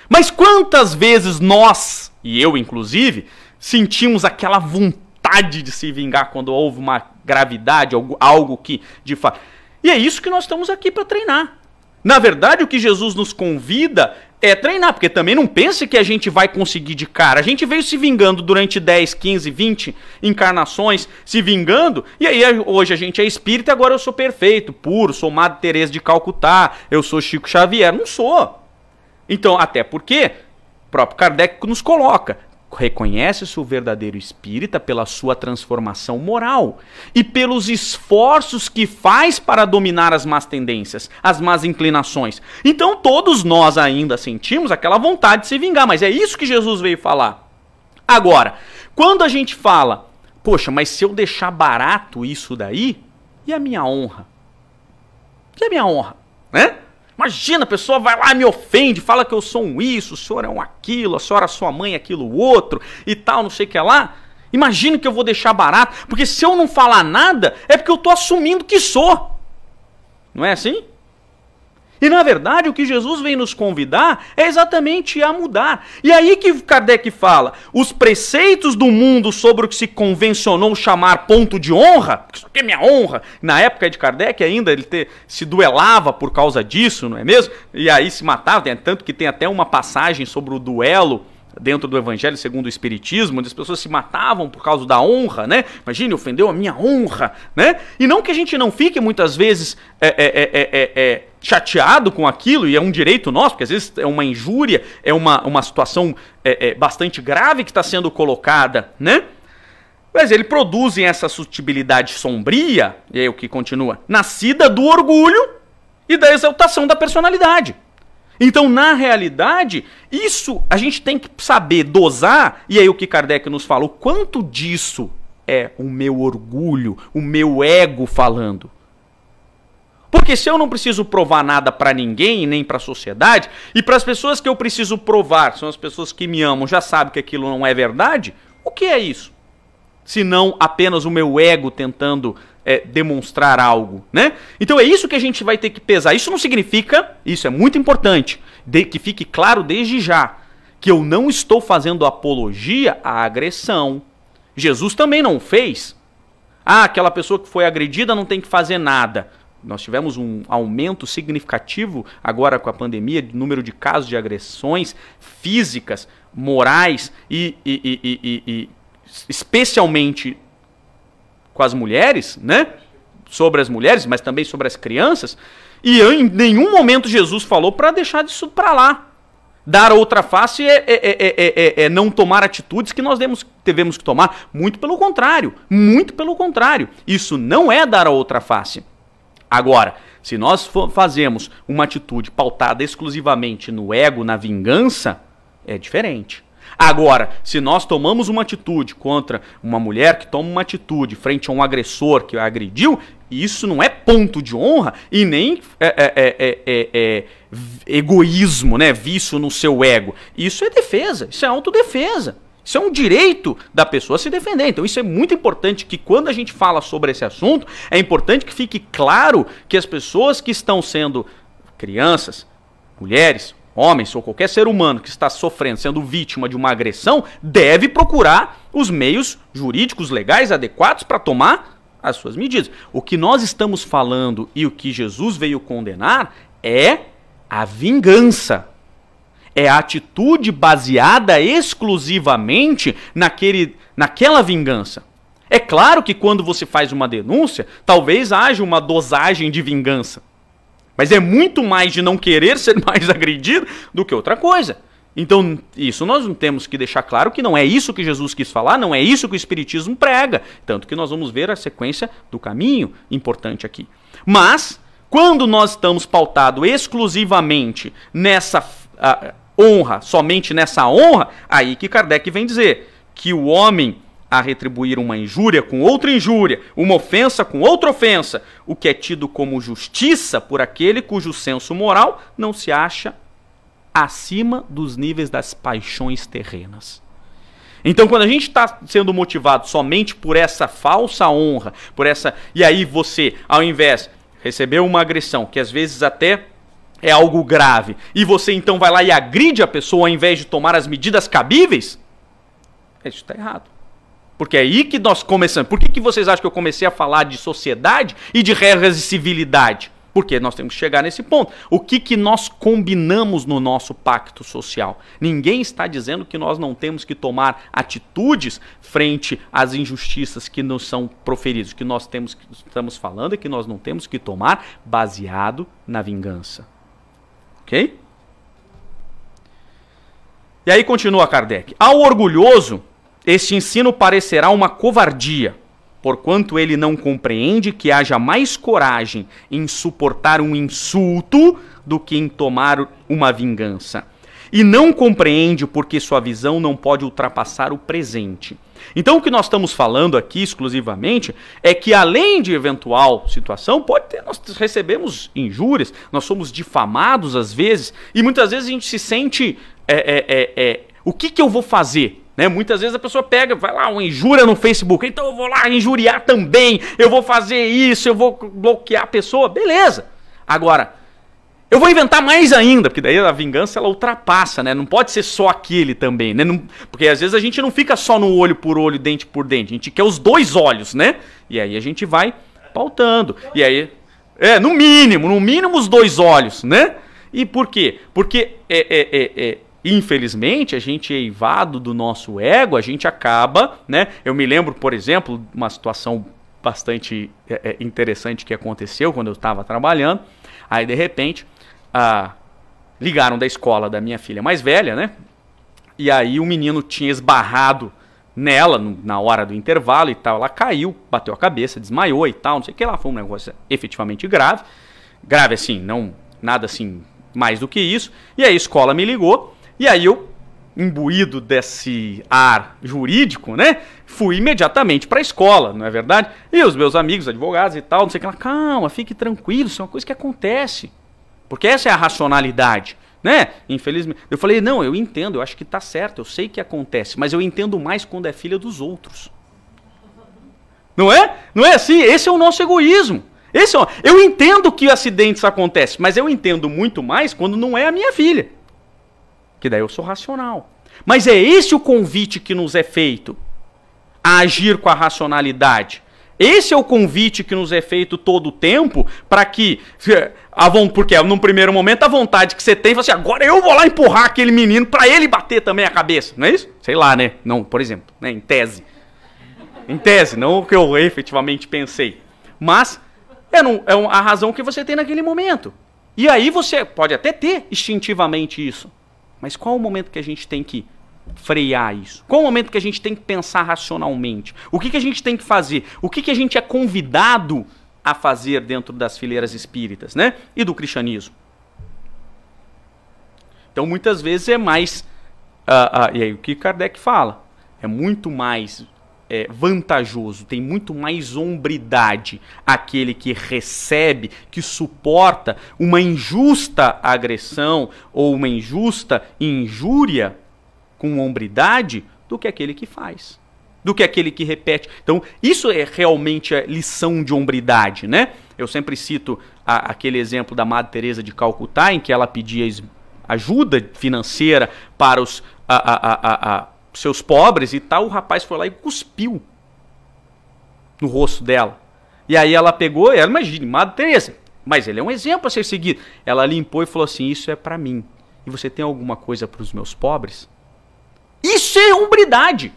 Mas quantas vezes nós, e eu inclusive, sentimos aquela vontade de se vingar quando houve uma gravidade, algo, algo que de fato. E é isso que nós estamos aqui para treinar. Na verdade, o que Jesus nos convida é treinar, porque também não pense que a gente vai conseguir de cara. A gente veio se vingando durante 10, 15, 20 encarnações, se vingando, e aí hoje a gente é espírita, agora eu sou perfeito, puro, sou Madre Teresa de Calcutá, eu sou Chico Xavier. Não sou. Então, até porque o próprio Kardec nos coloca, reconhece-se o verdadeiro espírita pela sua transformação moral e pelos esforços que faz para dominar as más tendências, as más inclinações. Então todos nós ainda sentimos aquela vontade de se vingar, mas é isso que Jesus veio falar. Agora, quando a gente fala, poxa, mas se eu deixar barato isso daí, e a minha honra? E a minha honra, né? Imagina, a pessoa vai lá, me ofende, fala que eu sou um isso, o senhor é um aquilo, a senhora, é sua mãe, é aquilo outro e tal, não sei o que lá. Imagina que eu vou deixar barato, porque se eu não falar nada, é porque eu estou assumindo que sou. Não é assim? E na verdade, o que Jesus vem nos convidar é exatamente a mudar. E aí que Kardec fala: os preceitos do mundo sobre o que se convencionou chamar ponto de honra, isso aqui é minha honra. Na época de Kardec ainda ele ter, se duelava por causa disso, não é mesmo? E aí se matava, tanto que tem até uma passagem sobre o duelo dentro do Evangelho segundo o Espiritismo, onde as pessoas se matavam por causa da honra, né? Imagine, ofendeu a minha honra, né? E não que a gente não fique muitas vezes é, é, é, chateado com aquilo, e é um direito nosso, porque às vezes é uma injúria, é uma, uma situação é, é, bastante grave que está sendo colocada, né? Mas ele produzem essa sutilidade sombria, e aí o que continua, nascida do orgulho e da exaltação da personalidade. Então, na realidade, isso a gente tem que saber dosar, e aí o que Kardec nos fala, o quanto disso é o meu orgulho, o meu ego falando. Porque se eu não preciso provar nada para ninguém, nem para a sociedade, e para as pessoas que eu preciso provar, são as pessoas que me amam, já sabem que aquilo não é verdade, o que é isso? Se não apenas o meu ego tentando é, demonstrar algo, né? Então é isso que a gente vai ter que pesar. Isso não significa, isso é muito importante, de, que fique claro desde já, que eu não estou fazendo apologia à agressão. Jesus também não fez. Ah, aquela pessoa que foi agredida não tem que fazer nada. Nós tivemos um aumento significativo agora com a pandemia de número de casos de agressões físicas, morais e, e, e, e especialmente com as mulheres, né? Sobre as mulheres, mas também sobre as crianças. E em nenhum momento Jesus falou para deixar disso para lá. Dar outra face é, é, é, é, não tomar atitudes que nós devemos, devemos tomar. Muito pelo contrário. Muito pelo contrário. Isso não é dar a outra face. Agora, se nós fazemos uma atitude pautada exclusivamente no ego, na vingança, é diferente. Agora, se nós tomamos uma atitude contra uma mulher que toma uma atitude frente a um agressor que a agrediu, isso não é ponto de honra e nem é, é, é, egoísmo, né? Vício no seu ego. Isso é defesa, isso é autodefesa. Isso é um direito da pessoa se defender. Então, isso é muito importante que quando a gente fala sobre esse assunto, é importante que fique claro que as pessoas que estão sendo crianças, mulheres, homens ou qualquer ser humano que está sofrendo, sendo vítima de uma agressão, deve procurar os meios jurídicos legais adequados para tomar as suas medidas. O que nós estamos falando e o que Jesus veio condenar é a vingança é a atitude baseada exclusivamente naquele, naquela vingança. É claro que quando você faz uma denúncia, talvez haja uma dosagem de vingança. Mas é muito mais de não querer ser mais agredido do que outra coisa. Então, isso nós não temos que deixar claro que não é isso que Jesus quis falar, não é isso que o Espiritismo prega. Tanto que nós vamos ver a sequência do caminho importante aqui. Mas, quando nós estamos pautados exclusivamente nessa. Uh, honra, somente nessa honra, aí que Kardec vem dizer que o homem a retribuir uma injúria com outra injúria, uma ofensa com outra ofensa, o que é tido como justiça por aquele cujo senso moral não se acha acima dos níveis das paixões terrenas. Então, quando a gente está sendo motivado somente por essa falsa honra, por essa. E aí você, ao invés de receber uma agressão, que às vezes até é algo grave e você então vai lá e agride a pessoa ao invés de tomar as medidas cabíveis, isso está errado. Porque é aí que nós começamos. Por que, que vocês acham que eu comecei a falar de sociedade e de regras de civilidade? Porque nós temos que chegar nesse ponto. O que, que nós combinamos no nosso pacto social? Ninguém está dizendo que nós não temos que tomar atitudes frente às injustiças que nos são proferidas. O que nós temos, estamos falando é que nós não temos que tomar baseado na vingança. Ok? E aí continua Kardec. Ao orgulhoso, este ensino parecerá uma covardia, porquanto ele não compreende que haja mais coragem em suportar um insulto do que em tomar uma vingança. E não compreende porque sua visão não pode ultrapassar o presente então o que nós estamos falando aqui exclusivamente é que além de eventual situação, pode ter nós recebemos injúrias, nós somos difamados às vezes e muitas vezes a gente se sente é, é, é, é, o que, que eu vou fazer? Né? Muitas vezes a pessoa pega, vai lá, uma injúria no Facebook, então eu vou lá injuriar também, eu vou fazer isso, eu vou bloquear a pessoa, beleza. Agora, eu vou inventar mais ainda, porque daí a vingança ela ultrapassa, né? Não pode ser só aquele também, né? Não, porque às vezes a gente não fica só no olho por olho, dente por dente. A gente quer os dois olhos, né? E aí a gente vai pautando. E aí. É, no mínimo, no mínimo os dois olhos, né? E por quê? Porque, é, é, é, é infelizmente, a gente é eivado do nosso ego, a gente acaba, né? Eu me lembro, por exemplo, uma situação bastante é, é, interessante que aconteceu quando eu estava trabalhando. Aí, de repente, ah, ligaram da escola da minha filha mais velha, né? E aí o menino tinha esbarrado nela no, na hora do intervalo e tal. Ela caiu, bateu a cabeça, desmaiou e tal, não sei o que lá. Foi um negócio efetivamente grave. Grave assim, não nada assim mais do que isso. E aí a escola me ligou e aí eu imbuído desse ar jurídico, né? Fui imediatamente para a escola, não é verdade? E os meus amigos, advogados e tal, não sei o que lá, calma, fique tranquilo, isso é uma coisa que acontece. Porque essa é a racionalidade. Né? Infelizmente. Eu falei, não, eu entendo, eu acho que tá certo, eu sei que acontece, mas eu entendo mais quando é filha dos outros. Não é? Não é assim? Esse é o nosso egoísmo. Esse é o... Eu entendo que acidentes acontecem, mas eu entendo muito mais quando não é a minha filha. Que daí eu sou racional. Mas é esse o convite que nos é feito a agir com a racionalidade. Esse é o convite que nos é feito todo o tempo para que. Eh, a, porque eh, num primeiro momento a vontade que você tem, você assim, agora eu vou lá empurrar aquele menino para ele bater também a cabeça, não é isso? Sei lá, né? Não, por exemplo, né? em tese. Em tese, não o que eu efetivamente pensei. Mas é, não, é a razão que você tem naquele momento. E aí você pode até ter instintivamente isso. Mas qual o momento que a gente tem que frear isso? Qual o momento que a gente tem que pensar racionalmente? O que, que a gente tem que fazer? O que, que a gente é convidado a fazer dentro das fileiras espíritas, né? E do cristianismo. Então, muitas vezes é mais. Uh, uh, e aí, o que Kardec fala? É muito mais é, vantajoso, tem muito mais hombridade aquele que recebe, que suporta uma injusta agressão ou uma injusta injúria com hombridade do que aquele que faz, do que aquele que repete. Então, isso é realmente a lição de hombridade, né? Eu sempre cito a, aquele exemplo da Madre Teresa de Calcutá, em que ela pedia ajuda financeira para os a, a, seus pobres e tal, o rapaz foi lá e cuspiu no rosto dela. E aí ela pegou, ela imagine, Madre Teresa, mas ele é um exemplo a ser seguido. Ela limpou e falou assim: "Isso é para mim. E você tem alguma coisa para os meus pobres?" Isso é hombridade.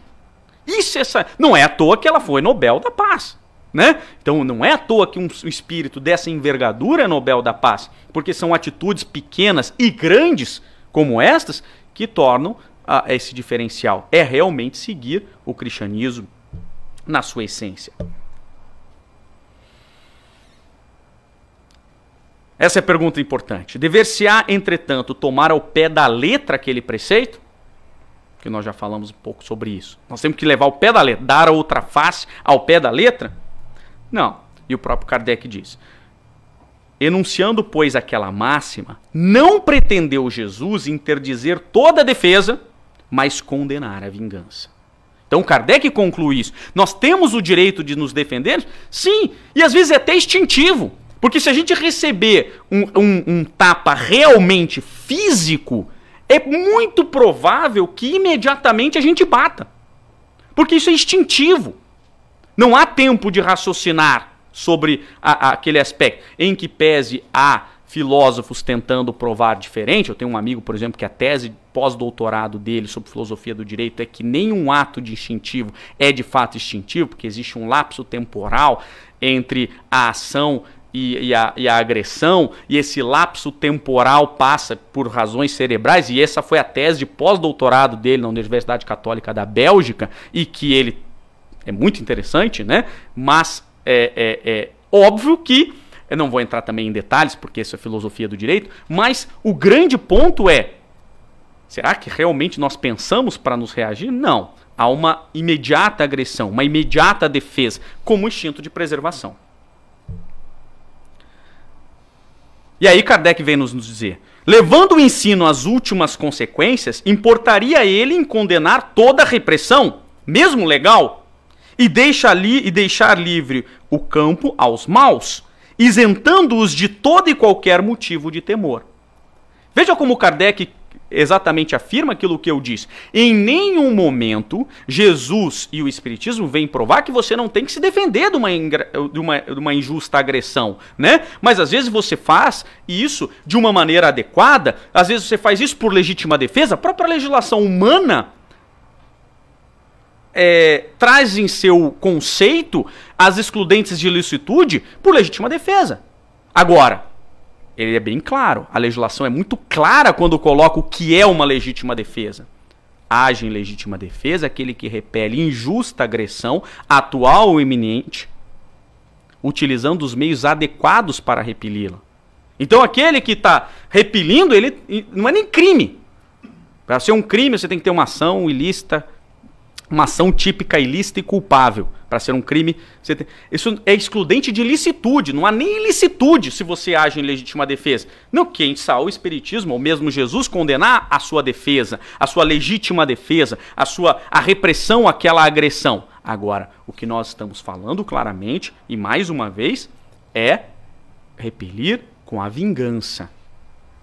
Isso é Não é à toa que ela foi Nobel da Paz. Né? Então não é à toa que um espírito dessa envergadura é Nobel da Paz, porque são atitudes pequenas e grandes como estas que tornam esse diferencial. É realmente seguir o cristianismo na sua essência. Essa é a pergunta importante. Dever-se-á, entretanto, tomar ao pé da letra aquele preceito? que nós já falamos um pouco sobre isso. Nós temos que levar o pé da letra, dar a outra face ao pé da letra? Não. E o próprio Kardec diz: Enunciando, pois, aquela máxima, não pretendeu Jesus interdizer toda a defesa, mas condenar a vingança. Então Kardec conclui isso. Nós temos o direito de nos defender? Sim, e às vezes é até instintivo. Porque se a gente receber um, um, um tapa realmente físico, é muito provável que imediatamente a gente bata. Porque isso é instintivo. Não há tempo de raciocinar sobre a, a, aquele aspecto. Em que pese a filósofos tentando provar diferente, eu tenho um amigo, por exemplo, que a tese pós-doutorado dele sobre filosofia do direito é que nenhum ato de instintivo é de fato instintivo, porque existe um lapso temporal entre a ação e, e, a, e, a, agressão, e esse lapso temporal passa por razões cerebrais, e essa foi a tese de pós-doutorado dele na Universidade Católica da Bélgica, e que ele é muito interessante, né? Mas é, é, é óbvio que. Eu não vou entrar também em detalhes, porque isso é filosofia do direito, mas o grande ponto é: será que realmente nós pensamos para nos reagir? Não. Há uma imediata agressão, uma imediata defesa, como instinto de preservação. E aí Kardec vem nos dizer: levando o ensino às últimas consequências, importaria ele em condenar toda a repressão, mesmo legal, e, deixar ali e deixar livre o campo aos maus, isentando-os de todo e qualquer motivo de temor. Veja como Kardec exatamente afirma aquilo que eu disse. Em nenhum momento Jesus e o Espiritismo vêm provar que você não tem que se defender de uma, de uma, de uma injusta agressão, né? Mas às vezes você faz isso de uma maneira adequada, às vezes você faz isso por legítima defesa, a própria legislação humana é, traz em seu conceito as excludentes de ilicitude por legítima defesa. Agora, ele é bem claro. A legislação é muito clara quando coloca o que é uma legítima defesa. Age em legítima defesa aquele que repele injusta agressão, atual ou iminente, utilizando os meios adequados para repeli-la. Então aquele que está repelindo, ele não é nem crime. Para ser um crime, você tem que ter uma ação ilícita, uma ação típica ilícita e culpável para ser um crime. Tem... Isso é excludente de ilicitude, não há nem ilicitude se você age em legítima defesa. Não, quem saou o espiritismo, ou mesmo Jesus, condenar a sua defesa, a sua legítima defesa, a sua a repressão àquela agressão. Agora, o que nós estamos falando claramente, e mais uma vez, é repelir com a vingança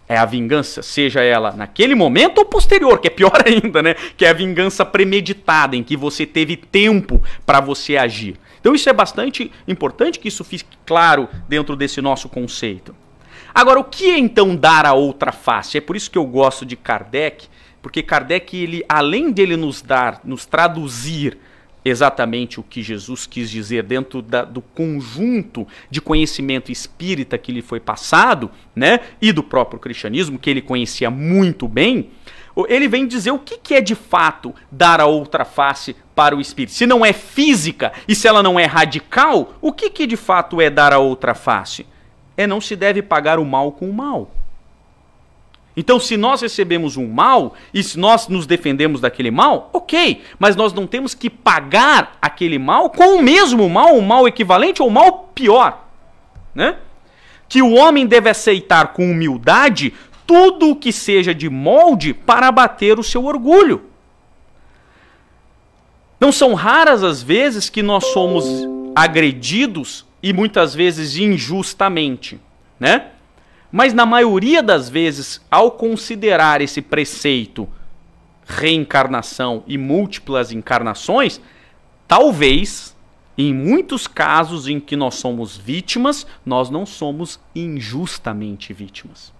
é a vingança, seja ela naquele momento ou posterior, que é pior ainda, né? Que é a vingança premeditada, em que você teve tempo para você agir. Então isso é bastante importante que isso fique claro dentro desse nosso conceito. Agora, o que é, então dar a outra face? É por isso que eu gosto de Kardec, porque Kardec, ele, além dele nos dar, nos traduzir exatamente o que Jesus quis dizer dentro da, do conjunto de conhecimento espírita que lhe foi passado, né, e do próprio cristianismo, que ele conhecia muito bem, ele vem dizer o que, que é de fato dar a outra face para o espírito. Se não é física e se ela não é radical, o que, que de fato é dar a outra face? É não se deve pagar o mal com o mal. Então, se nós recebemos um mal e se nós nos defendemos daquele mal, ok, mas nós não temos que pagar aquele mal com o mesmo mal, um mal equivalente ou um mal pior, né? Que o homem deve aceitar com humildade tudo o que seja de molde para abater o seu orgulho. Não são raras as vezes que nós somos agredidos e muitas vezes injustamente, né? Mas na maioria das vezes, ao considerar esse preceito reencarnação e múltiplas encarnações, talvez, em muitos casos em que nós somos vítimas, nós não somos injustamente vítimas.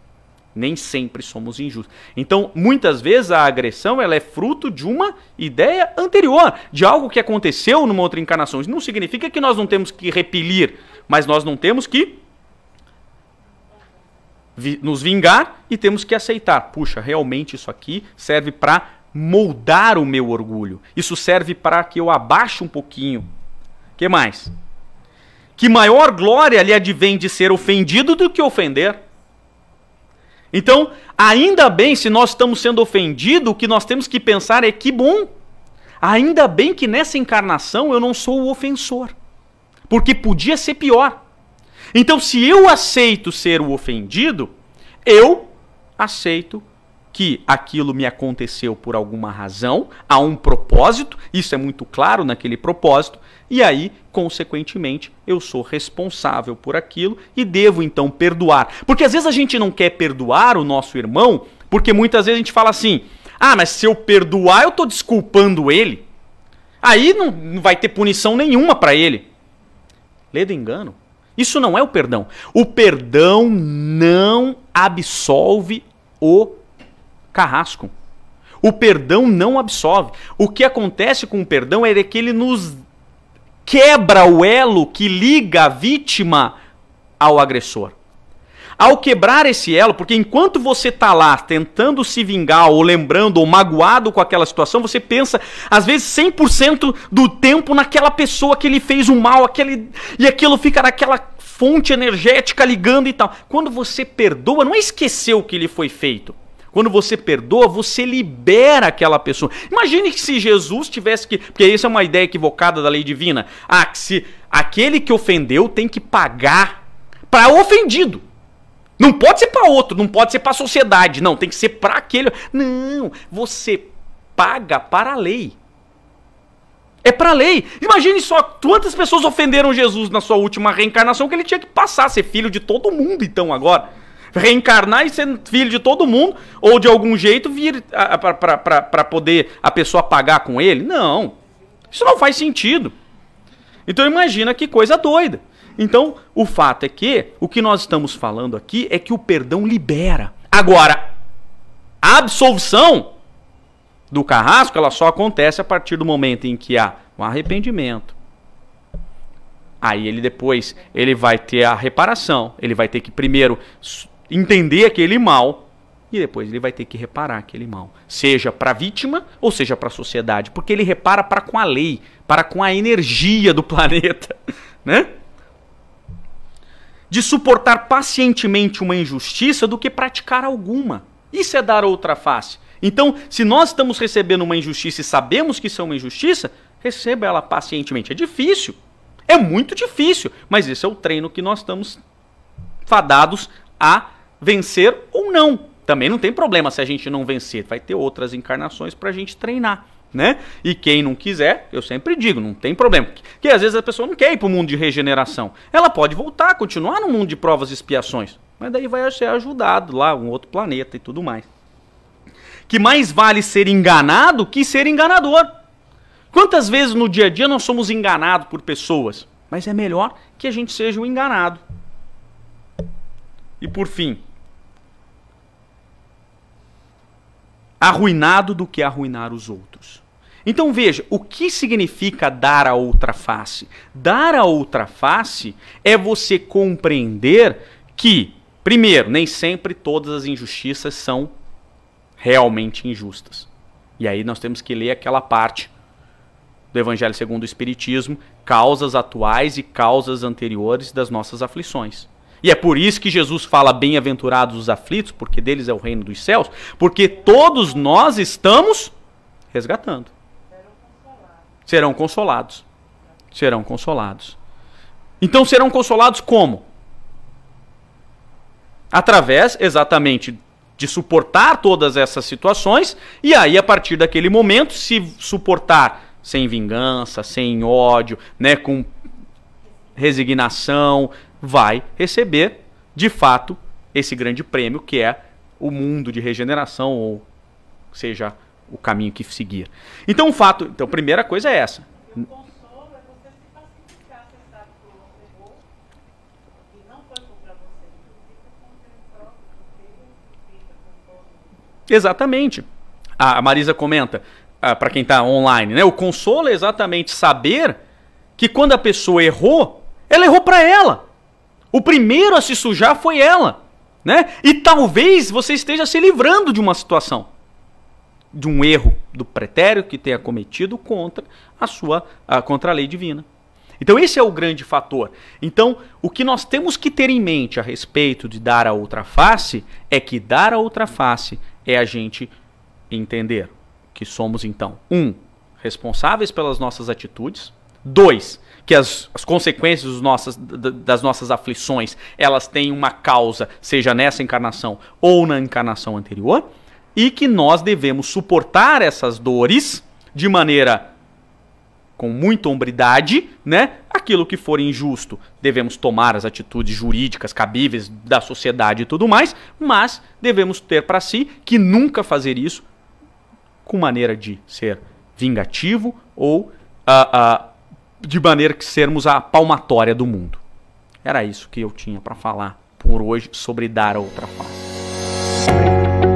Nem sempre somos injustos. Então, muitas vezes a agressão ela é fruto de uma ideia anterior, de algo que aconteceu numa outra encarnação. Isso não significa que nós não temos que repelir, mas nós não temos que vi, nos vingar e temos que aceitar. Puxa, realmente isso aqui serve para moldar o meu orgulho. Isso serve para que eu abaixe um pouquinho. Que mais? Que maior glória lhe advém de ser ofendido do que ofender. Então, ainda bem se nós estamos sendo ofendidos, o que nós temos que pensar é que bom. Ainda bem que nessa encarnação eu não sou o ofensor. Porque podia ser pior. Então, se eu aceito ser o ofendido, eu aceito que aquilo me aconteceu por alguma razão, há um propósito, isso é muito claro naquele propósito, e aí, consequentemente, eu sou responsável por aquilo e devo então perdoar. Porque às vezes a gente não quer perdoar o nosso irmão, porque muitas vezes a gente fala assim: ah, mas se eu perdoar, eu estou desculpando ele. Aí não, vai ter punição nenhuma para ele. Ledo engano. Isso não é o perdão. O perdão não absolve o carrasco. O perdão não absolve. O que acontece com o perdão é que ele nos quebra o elo que liga a vítima ao agressor. Ao quebrar esse elo, porque enquanto você tá lá tentando se vingar ou lembrando ou magoado com aquela situação, você pensa às vezes 100% do tempo naquela pessoa que ele fez o mal, aquele e aquilo fica naquela fonte energética ligando e tal. Quando você perdoa, não é esquecer o que lhe foi feito. Quando você perdoa, você libera aquela pessoa. Imagine que se Jesus tivesse que. Porque isso é uma ideia equivocada da lei divina. Ah, que se aquele que ofendeu tem que pagar para ofendido. Não pode ser para outro, não pode ser para a sociedade, não, tem que ser para aquele. Não, você paga para a lei. É para a lei. Imagine só quantas pessoas ofenderam Jesus na sua última reencarnação que ele tinha que passar ser filho de todo mundo então agora. Reencarnar e ser filho de todo mundo ou de algum jeito vir para poder a pessoa pagar com ele? Não. Isso não faz sentido. Então imagina que coisa doida. Então, o fato é que o que nós estamos falando aqui é que o perdão libera. Agora, a absolvição do carrasco, ela só acontece a partir do momento em que há um arrependimento. Aí ele depois, ele vai ter a reparação, ele vai ter que primeiro entender aquele mal, e depois ele vai ter que reparar aquele mal, seja para a vítima ou seja para a sociedade, porque ele repara para com a lei, para com a energia do planeta, né? de suportar pacientemente uma injustiça do que praticar alguma. Isso é dar outra face. Então, se nós estamos recebendo uma injustiça e sabemos que isso é uma injustiça, receba ela pacientemente. É difícil. É muito difícil, mas esse é o treino que nós estamos fadados a vencer ou não. Também não tem problema se a gente não vencer, vai ter outras encarnações para a gente treinar né? E quem não quiser, eu sempre digo, não tem problema. Que às vezes a pessoa não quer ir para o mundo de regeneração. Ela pode voltar, continuar no mundo de provas e expiações. Mas daí vai ser ajudado lá, um outro planeta e tudo mais. Que mais vale ser enganado que ser enganador. Quantas vezes no dia a dia nós somos enganados por pessoas? Mas é melhor que a gente seja o um enganado. E por fim, arruinado do que arruinar os outros. Então veja, o que significa dar a outra face? Dar a outra face é você compreender que, primeiro, nem sempre todas as injustiças são realmente injustas. E aí nós temos que ler aquela parte do Evangelho segundo o Espiritismo, causas atuais e causas anteriores das nossas aflições. E é por isso que Jesus fala: Bem-aventurados os aflitos, porque deles é o reino dos céus, porque todos nós estamos resgatando. Serão consolados. Serão consolados. Então serão consolados como? Através exatamente de suportar todas essas situações, e aí a partir daquele momento, se suportar sem vingança, sem ódio, né, com resignação, vai receber, de fato, esse grande prêmio que é o mundo de regeneração, ou seja, o caminho que seguir. Então, o fato. Então, a primeira coisa é essa. Exatamente. A Marisa comenta, ah, para quem está online, né? O consolo é exatamente saber que quando a pessoa errou, ela errou para ela. O primeiro a se sujar foi ela, né? E talvez você esteja se livrando de uma situação, de um erro do pretérito que tenha cometido contra a sua a, contra a lei divina. Então esse é o grande fator. Então, o que nós temos que ter em mente a respeito de dar a outra face é que dar a outra face é a gente entender que somos então um responsáveis pelas nossas atitudes, Dois, que as, as consequências nossas, das nossas aflições, elas têm uma causa, seja nessa encarnação ou na encarnação anterior, e que nós devemos suportar essas dores de maneira com muita hombridade, né? Aquilo que for injusto, devemos tomar as atitudes jurídicas cabíveis da sociedade e tudo mais, mas devemos ter para si que nunca fazer isso com maneira de ser vingativo ou uh, uh, de maneira que sermos a palmatória do mundo. Era isso que eu tinha para falar por hoje sobre dar a outra face.